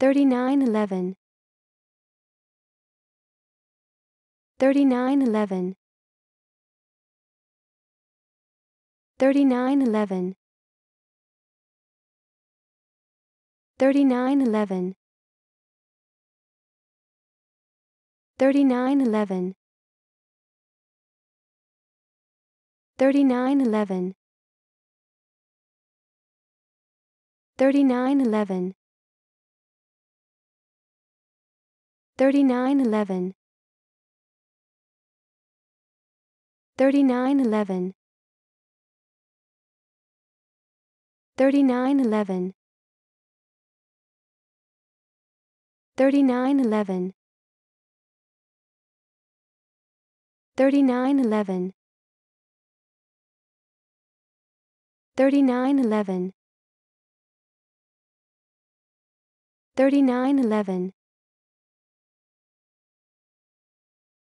3911 3911 3911 3911 3911 3911 3911 3911 3911 3911 3911 3911 3911 3911